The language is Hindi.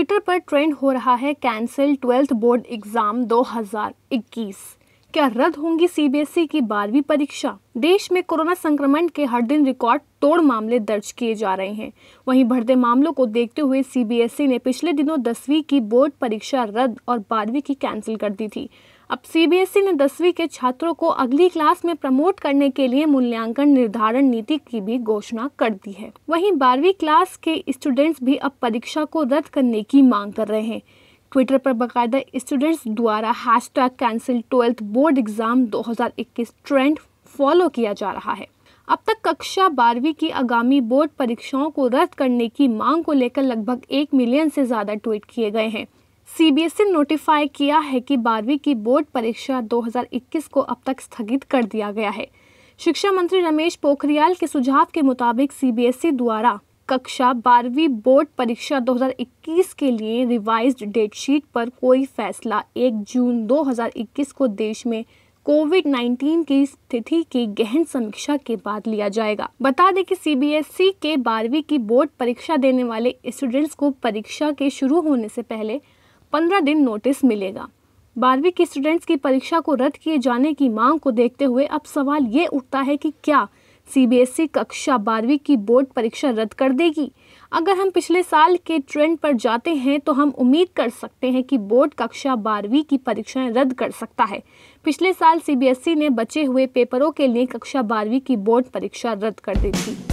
ट्विटर पर ट्रेंड हो रहा है कैंसिल ट्वेल्थ बोर्ड एग्ज़ाम 2021 क्या रद्द होंगी सीबीएसई e की बारहवीं परीक्षा देश में कोरोना संक्रमण के हर दिन रिकॉर्ड तोड़ मामले दर्ज किए जा रहे हैं वहीं बढ़ते मामलों को देखते हुए सीबीएसई e ने पिछले दिनों दसवीं की बोर्ड परीक्षा रद्द और बारहवीं की कैंसिल कर दी थी अब सीबीएसई e ने दसवीं के छात्रों को अगली क्लास में प्रमोट करने के लिए मूल्यांकन निर्धारण नीति की भी घोषणा कर दी है वहीं बारहवीं क्लास के स्टूडेंट्स भी अब परीक्षा को रद्द करने की मांग कर रहे हैं ट्विटर पर बाकायदा स्टूडेंट्स द्वारा hash tag cancel twelfth board exam 2021 trend follow किया जा रहा है अब तक कक्षा बारहवीं की आगामी बोर्ड परीक्षाओं को रद्द करने की मांग को लेकर लगभग एक मिलियन से ज़्यादा ट्वीट किए गए हैं सीबीएसई ने नोटिफाई किया है कि बारहवीं की बोर्ड परीक्षा 2021 को अब तक स्थगित कर दिया गया है शिक्षा मंत्री रमेश पोखरियाल के सुझाव के मुताबिक सीबीएसई e द्वारा कक्षा बारहवीं बोर्ड परीक्षा 2021 के लिए रिवाइज्ड शीट पर कोई फैसला 1 जून 2021 को देश में कोविड 19 की स्थिति की गहन समीक्षा के बाद लिया जाएगा बता दें कि सीबीएसई e के बारहवीं की बोर्ड परीक्षा देने वाले स्टूडेंट्स को परीक्षा के शुरू होने से पहले 15 दिन नोटिस मिलेगा बारहवीं के स्टूडेंट्स की परीक्षा को रद्द किए जाने की मांग को देखते हुए अब सवाल ये उठता है कि क्या सीबीएसई कक्षा बारहवीं की बोर्ड परीक्षा रद्द कर देगी अगर हम पिछले साल के ट्रेंड पर जाते हैं तो हम उम्मीद कर सकते हैं कि बोर्ड कक्षा बारहवीं की परीक्षाएं रद्द कर सकता है पिछले साल सीबीएसई ने बचे हुए पेपरों के लिए कक्षा बारहवीं की बोर्ड परीक्षा रद्द कर दी थी